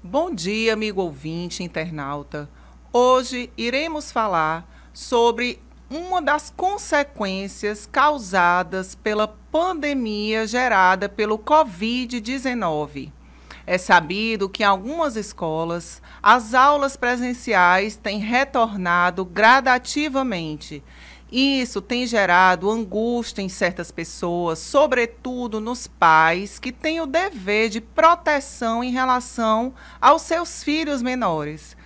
Bom dia, amigo ouvinte, internauta. Hoje iremos falar sobre uma das consequências causadas pela pandemia gerada pelo Covid-19. É sabido que em algumas escolas as aulas presenciais têm retornado gradativamente isso tem gerado angústia em certas pessoas, sobretudo nos pais que têm o dever de proteção em relação aos seus filhos menores.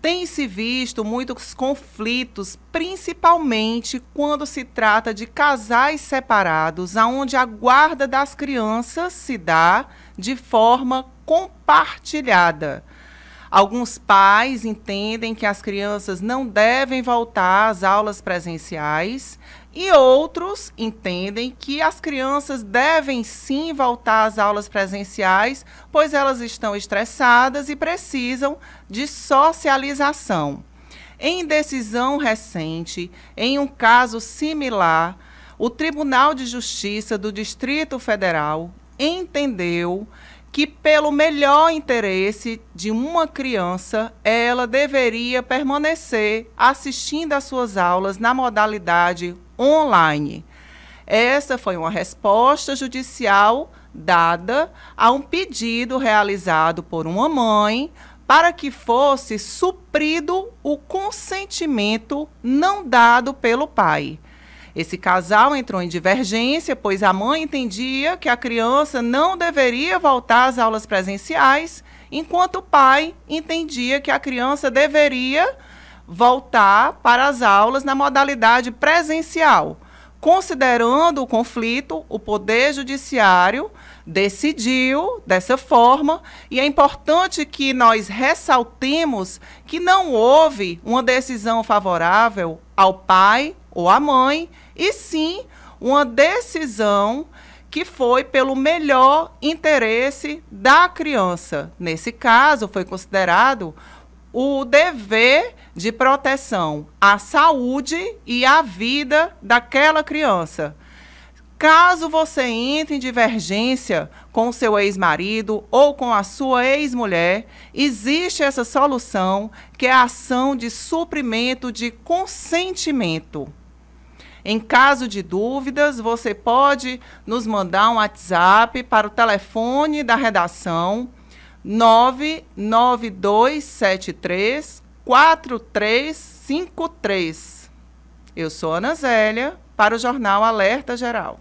Tem se visto muitos conflitos, principalmente quando se trata de casais separados, aonde a guarda das crianças se dá de forma compartilhada. Alguns pais entendem que as crianças não devem voltar às aulas presenciais e outros entendem que as crianças devem sim voltar às aulas presenciais, pois elas estão estressadas e precisam de socialização. Em decisão recente, em um caso similar, o Tribunal de Justiça do Distrito Federal entendeu que, pelo melhor interesse de uma criança, ela deveria permanecer assistindo às suas aulas na modalidade online. Essa foi uma resposta judicial dada a um pedido realizado por uma mãe para que fosse suprido o consentimento não dado pelo pai. Esse casal entrou em divergência, pois a mãe entendia que a criança não deveria voltar às aulas presenciais, enquanto o pai entendia que a criança deveria voltar para as aulas na modalidade presencial. Considerando o conflito, o Poder Judiciário decidiu dessa forma, e é importante que nós ressaltemos que não houve uma decisão favorável ao pai ou a mãe, e sim uma decisão que foi pelo melhor interesse da criança. Nesse caso, foi considerado o dever de proteção à saúde e à vida daquela criança. Caso você entre em divergência com seu ex-marido ou com a sua ex-mulher, existe essa solução que é a ação de suprimento de consentimento. Em caso de dúvidas, você pode nos mandar um WhatsApp para o telefone da redação 99273 4353. Eu sou Ana Zélia para o Jornal Alerta Geral.